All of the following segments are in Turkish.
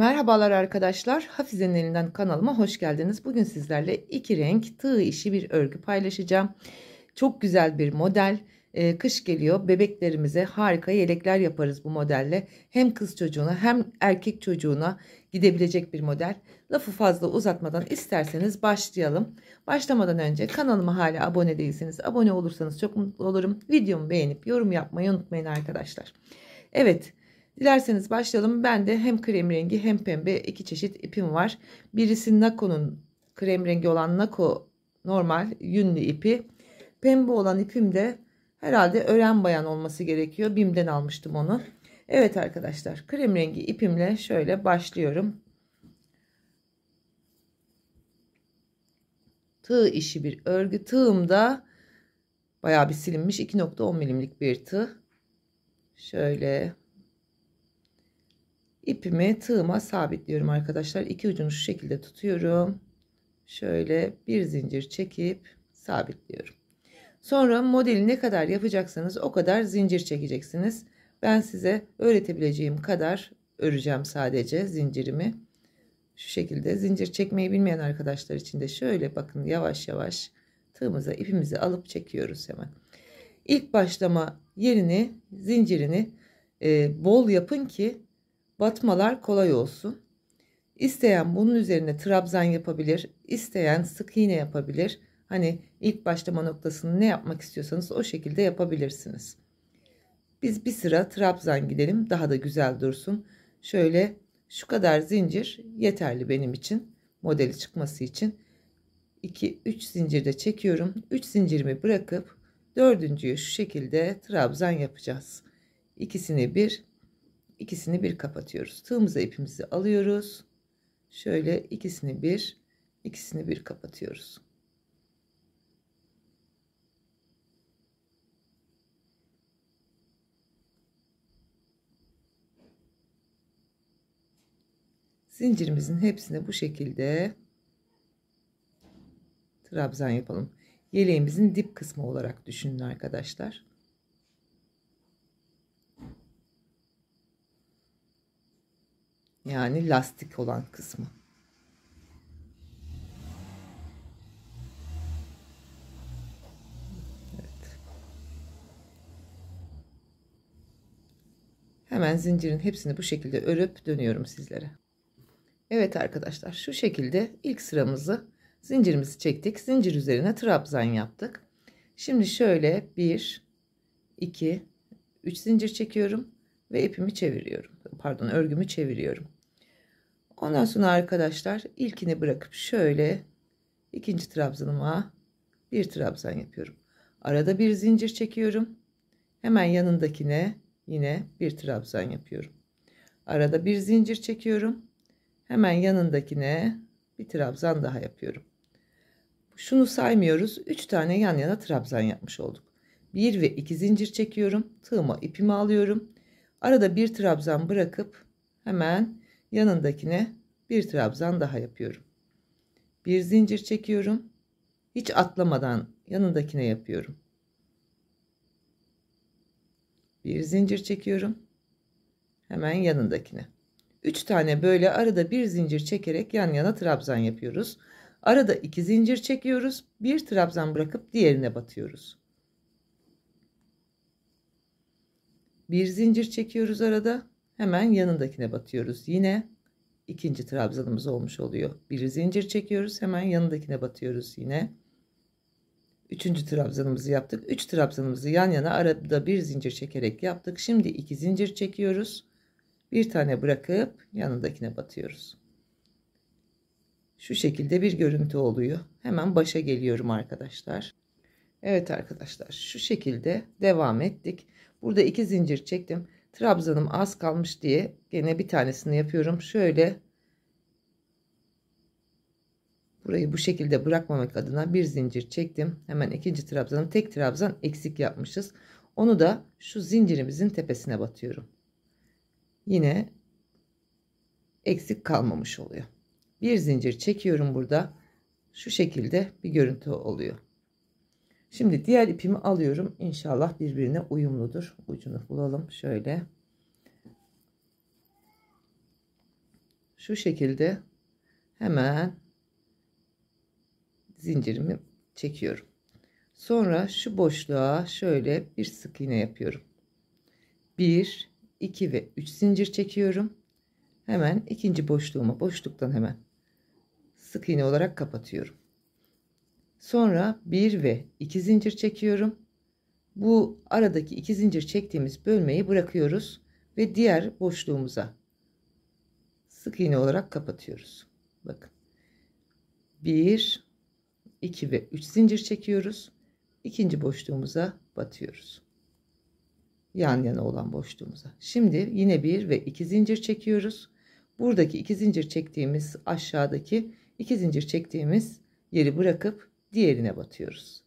Merhabalar arkadaşlar. Hafize'nin elinden kanalıma hoş geldiniz. Bugün sizlerle iki renk tığ işi bir örgü paylaşacağım. Çok güzel bir model. Ee, kış geliyor. Bebeklerimize harika yelekler yaparız bu modelle. Hem kız çocuğuna hem erkek çocuğuna gidebilecek bir model. Lafı fazla uzatmadan isterseniz başlayalım. Başlamadan önce kanalıma hala abone değilseniz abone olursanız çok mutlu olurum. Videomu beğenip yorum yapmayı unutmayın arkadaşlar. Evet Dilerseniz başlayalım. Ben de hem krem rengi hem pembe iki çeşit ipim var. Birisi Nako'nun krem rengi olan Nako normal yünlü ipi. Pembe olan ipim de herhalde ören bayan olması gerekiyor. Bim'den almıştım onu. Evet arkadaşlar krem rengi ipimle şöyle başlıyorum. Tığ işi bir örgü. tığım da bayağı bir silinmiş 2.10 milimlik bir tığ. Şöyle ipimi tığıma sabitliyorum arkadaşlar. İki ucunu şu şekilde tutuyorum. Şöyle bir zincir çekip sabitliyorum. Sonra modeli ne kadar yapacaksanız o kadar zincir çekeceksiniz. Ben size öğretebileceğim kadar öreceğim sadece zincirimi. Şu şekilde zincir çekmeyi bilmeyen arkadaşlar için de şöyle bakın yavaş yavaş tığımıza ipimizi alıp çekiyoruz hemen. İlk başlama yerini zincirini e, bol yapın ki Batmalar kolay olsun. İsteyen bunun üzerine trabzan yapabilir, isteyen sık iğne yapabilir. Hani ilk başlama noktasını ne yapmak istiyorsanız o şekilde yapabilirsiniz. Biz bir sıra trabzan gidelim daha da güzel dursun. Şöyle şu kadar zincir yeterli benim için modeli çıkması için. 2 3 zincirde çekiyorum. 3 zincirimi bırakıp dördüncüyü şu şekilde trabzan yapacağız. İkisini bir ikisini bir kapatıyoruz. Tığımıza ipimizi alıyoruz. Şöyle ikisini bir, ikisini bir kapatıyoruz. Zincirimizin hepsini bu şekilde trabzan yapalım. Yeleğimizin dip kısmı olarak düşünün arkadaşlar. Yani lastik olan kısmı. Evet. Hemen zincirin hepsini bu şekilde örüp dönüyorum sizlere. Evet arkadaşlar şu şekilde ilk sıramızı zincirimizi çektik. Zincir üzerine trabzan yaptık. Şimdi şöyle 1 2 3 zincir çekiyorum ve ipimi çeviriyorum pardon örgümü çeviriyorum. Ondan sonra arkadaşlar ilkini bırakıp şöyle ikinci trabzanıma bir trabzan yapıyorum. Arada bir zincir çekiyorum. Hemen yanındakine yine bir trabzan yapıyorum. Arada bir zincir çekiyorum. Hemen yanındakine bir trabzan daha yapıyorum. Şunu saymıyoruz. 3 tane yan yana trabzan yapmış olduk. 1 ve 2 zincir çekiyorum. Tığıma ipimi alıyorum. Arada bir trabzan bırakıp hemen yanındakine bir trabzan daha yapıyorum. Bir zincir çekiyorum. Hiç atlamadan yanındakine yapıyorum. Bir zincir çekiyorum. Hemen yanındakine. Üç tane böyle arada bir zincir çekerek yan yana trabzan yapıyoruz. Arada iki zincir çekiyoruz. Bir trabzan bırakıp diğerine batıyoruz. Bir zincir çekiyoruz arada. Hemen yanındakine batıyoruz. Yine ikinci trabzanımız olmuş oluyor. Bir zincir çekiyoruz. Hemen yanındakine batıyoruz yine. Üçüncü trabzanımızı yaptık. Üç trabzanımızı yan yana arada bir zincir çekerek yaptık. Şimdi iki zincir çekiyoruz. Bir tane bırakıp yanındakine batıyoruz. Şu şekilde bir görüntü oluyor. Hemen başa geliyorum arkadaşlar. Evet arkadaşlar şu şekilde devam ettik. Burada iki zincir çektim. Trabzanım az kalmış diye gene bir tanesini yapıyorum. Şöyle burayı bu şekilde bırakmamak adına bir zincir çektim. Hemen ikinci trabzanım tek trabzan eksik yapmışız. Onu da şu zincirimizin tepesine batıyorum. Yine eksik kalmamış oluyor. Bir zincir çekiyorum burada. Şu şekilde bir görüntü oluyor. Şimdi diğer ipimi alıyorum. İnşallah birbirine uyumludur. Ucunu bulalım. Şöyle. Şu şekilde hemen zincirimi çekiyorum. Sonra şu boşluğa şöyle bir sık iğne yapıyorum. 1, 2 ve 3 zincir çekiyorum. Hemen ikinci boşluğuma boşluktan hemen sık iğne olarak kapatıyorum. Sonra 1 ve 2 zincir çekiyorum. Bu aradaki 2 zincir çektiğimiz bölmeyi bırakıyoruz ve diğer boşluğumuza sık iğne olarak kapatıyoruz. Bakın. 1 2 ve 3 zincir çekiyoruz. İkinci boşluğumuza batıyoruz. Yan yana olan boşluğumuza. Şimdi yine 1 ve 2 zincir çekiyoruz. Buradaki 2 zincir çektiğimiz aşağıdaki 2 zincir çektiğimiz yeri bırakıp diğerine batıyoruz.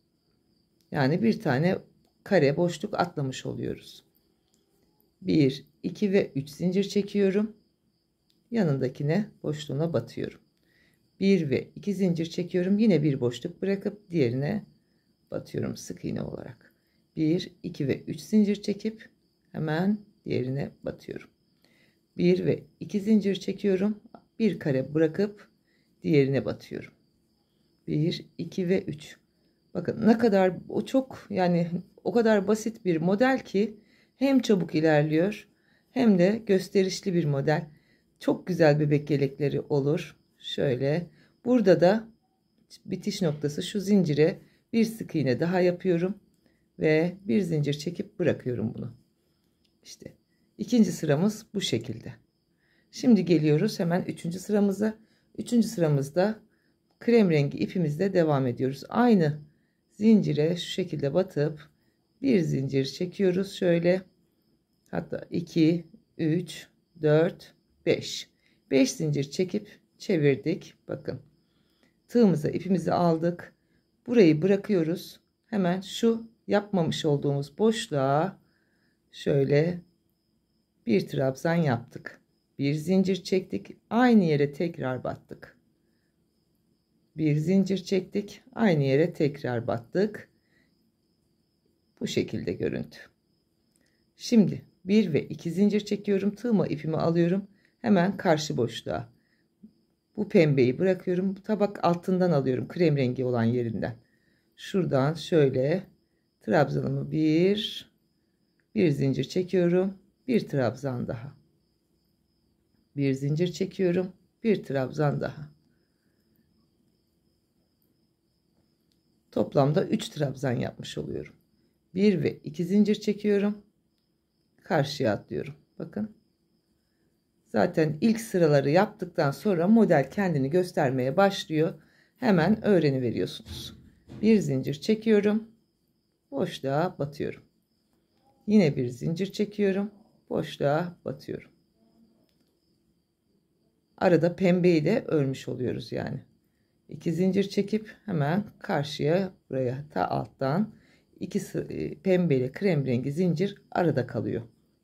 Yani bir tane kare boşluk atlamış oluyoruz. 1, 2 ve 3 zincir çekiyorum. Yanındakine boşluğuna batıyorum. 1 ve 2 zincir çekiyorum. Yine bir boşluk bırakıp diğerine batıyorum sık iğne olarak. 1, 2 ve 3 zincir çekip hemen diğerine batıyorum. 1 ve 2 zincir çekiyorum. Bir kare bırakıp diğerine batıyorum. 1, 2 ve 3. Bakın ne kadar o çok yani o kadar basit bir model ki hem çabuk ilerliyor hem de gösterişli bir model. Çok güzel bebek yelekleri olur. Şöyle burada da bitiş noktası şu zincire bir sık iğne daha yapıyorum ve bir zincir çekip bırakıyorum bunu. İşte ikinci sıramız bu şekilde. Şimdi geliyoruz hemen üçüncü sıramıza. Üçüncü sıramızda krem rengi ipimizle devam ediyoruz. Aynı zincire şu şekilde batıp bir zincir çekiyoruz. Şöyle hatta 2, 3, 4, 5. 5 zincir çekip çevirdik. Bakın tığımıza ipimizi aldık. Burayı bırakıyoruz. Hemen şu yapmamış olduğumuz boşluğa şöyle bir trabzan yaptık. Bir zincir çektik. Aynı yere tekrar battık bir zincir çektik aynı yere tekrar battık bu şekilde görüntü şimdi 1 ve 2 zincir çekiyorum tığma ipimi alıyorum hemen karşı boşluğa bu pembeyi bırakıyorum bu tabak altından alıyorum krem rengi olan yerinden şuradan şöyle trabzanımı bir bir zincir çekiyorum bir trabzan daha bir zincir çekiyorum bir trabzan daha Toplamda 3 trabzan yapmış oluyorum. 1 ve 2 zincir çekiyorum. Karşıya atlıyorum. Bakın. Zaten ilk sıraları yaptıktan sonra model kendini göstermeye başlıyor. Hemen öğreni veriyorsunuz. Bir zincir çekiyorum. Boşluğa batıyorum. Yine bir zincir çekiyorum. Boşluğa batıyorum. Arada pembeyi de örmüş oluyoruz yani. 2 zincir çekip hemen karşıya buraya ta alttan iki e, pembeyle krem rengi zincir arada kalıyor.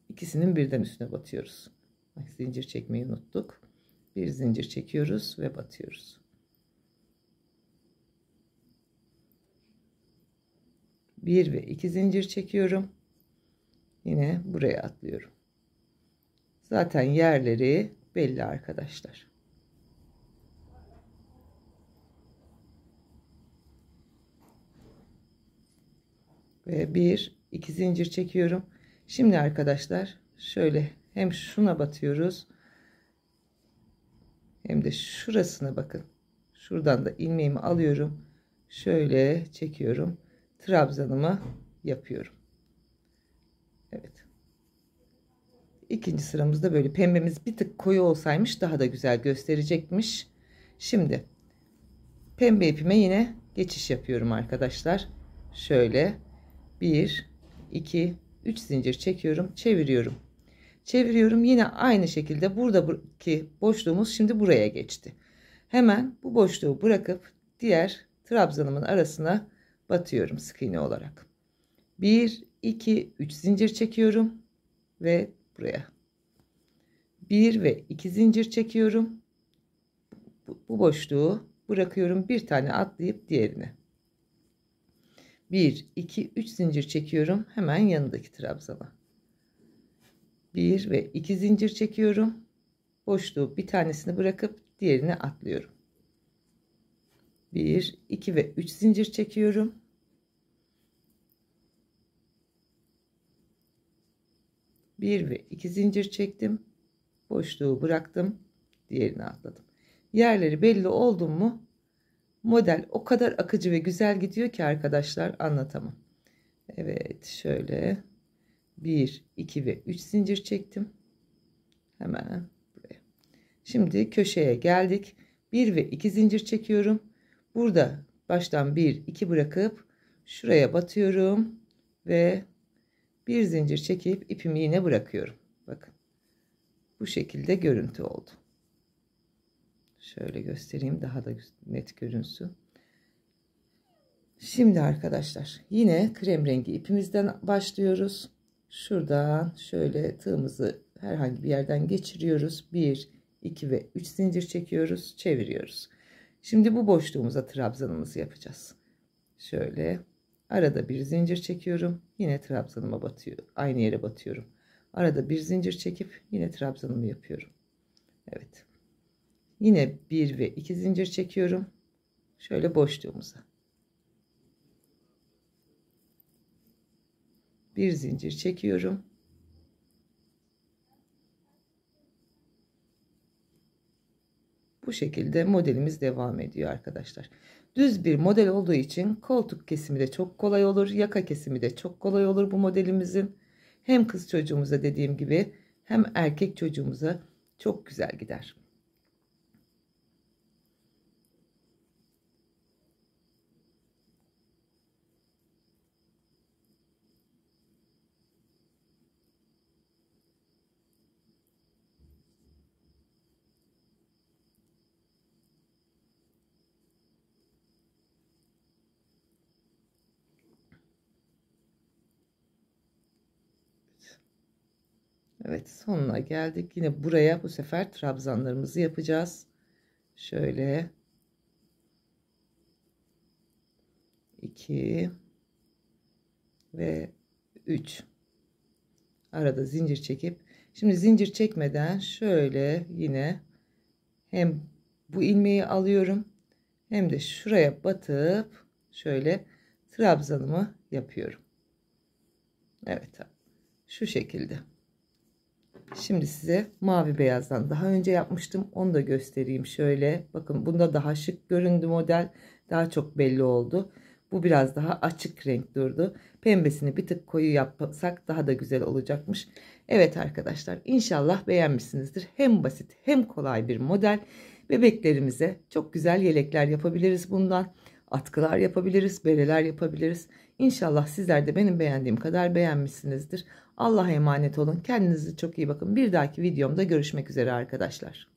İkisinin birden üstüne batıyoruz. Bak, zincir çekmeyi unuttuk. Bir zincir çekiyoruz ve batıyoruz. Bir ve iki zincir çekiyorum. Yine buraya atlıyorum. Zaten yerleri belli arkadaşlar. ve ee, bir iki zincir çekiyorum. Şimdi arkadaşlar şöyle hem şuna batıyoruz hem de şurasına bakın. Şuradan da ilmeğimi alıyorum. Şöyle çekiyorum. Trabzanımı yapıyorum. Evet. İkinci sıramızda böyle pembemiz bir tık koyu olsaymış daha da güzel gösterecekmiş. Şimdi pembe ipime yine geçiş yapıyorum arkadaşlar. Şöyle 1 2 3 zincir çekiyorum çeviriyorum çeviriyorum yine aynı şekilde buradaki boşluğumuz şimdi buraya geçti hemen bu boşluğu bırakıp diğer trabzanımın arasına batıyorum sık iğne olarak 1 2 3 zincir çekiyorum ve buraya 1 ve 2 zincir çekiyorum bu boşluğu bırakıyorum bir tane atlayıp diğerini. 1, 2, 3 zincir çekiyorum. Hemen yanındaki trabzana. 1 ve 2 zincir çekiyorum. Boşluğu bir tanesini bırakıp diğerini atlıyorum. 1, 2 ve 3 zincir çekiyorum. Bir ve iki zincir çektim. Boşluğu bıraktım. Diğerini atladım. Yerleri belli oldu mu Model o kadar akıcı ve güzel gidiyor ki arkadaşlar anlatamam. Evet şöyle 1, 2 ve 3 zincir çektim. Hemen buraya. Şimdi köşeye geldik. 1 ve 2 zincir çekiyorum. Burada baştan 1, 2 bırakıp şuraya batıyorum ve bir zincir çekip ipimi yine bırakıyorum. Bakın bu şekilde görüntü oldu. Şöyle göstereyim daha da net görünsün. Şimdi arkadaşlar yine krem rengi ipimizden başlıyoruz. Şuradan şöyle tığımızı herhangi bir yerden geçiriyoruz. 1, 2 ve 3 zincir çekiyoruz. Çeviriyoruz. Şimdi bu boşluğumuza trabzanımızı yapacağız. Şöyle arada bir zincir çekiyorum. Yine trabzanıma batıyor. Aynı yere batıyorum. Arada bir zincir çekip yine trabzanımı yapıyorum. Evet. Yine 1 ve 2 zincir çekiyorum. Şöyle boşluğumuza. Bir zincir çekiyorum. Bu şekilde modelimiz devam ediyor arkadaşlar. Düz bir model olduğu için koltuk kesimi de çok kolay olur. Yaka kesimi de çok kolay olur bu modelimizin. Hem kız çocuğumuza dediğim gibi hem erkek çocuğumuza çok güzel gider. Evet sonuna geldik. Yine buraya bu sefer trabzanlarımızı yapacağız. Şöyle 2 ve 3 arada zincir çekip şimdi zincir çekmeden şöyle yine hem bu ilmeği alıyorum hem de şuraya batıp şöyle trabzanımı yapıyorum. Evet şu şekilde. Şimdi size mavi beyazdan daha önce yapmıştım. Onu da göstereyim şöyle. Bakın bunda daha şık göründü model. Daha çok belli oldu. Bu biraz daha açık renk durdu. Pembesini bir tık koyu yapsak daha da güzel olacakmış. Evet arkadaşlar inşallah beğenmişsinizdir. Hem basit hem kolay bir model. Bebeklerimize çok güzel yelekler yapabiliriz bundan. Atkılar yapabiliriz, bereler yapabiliriz. İnşallah sizler de benim beğendiğim kadar beğenmişsinizdir. Allah'a emanet olun. Kendinize çok iyi bakın. Bir dahaki videomda görüşmek üzere arkadaşlar.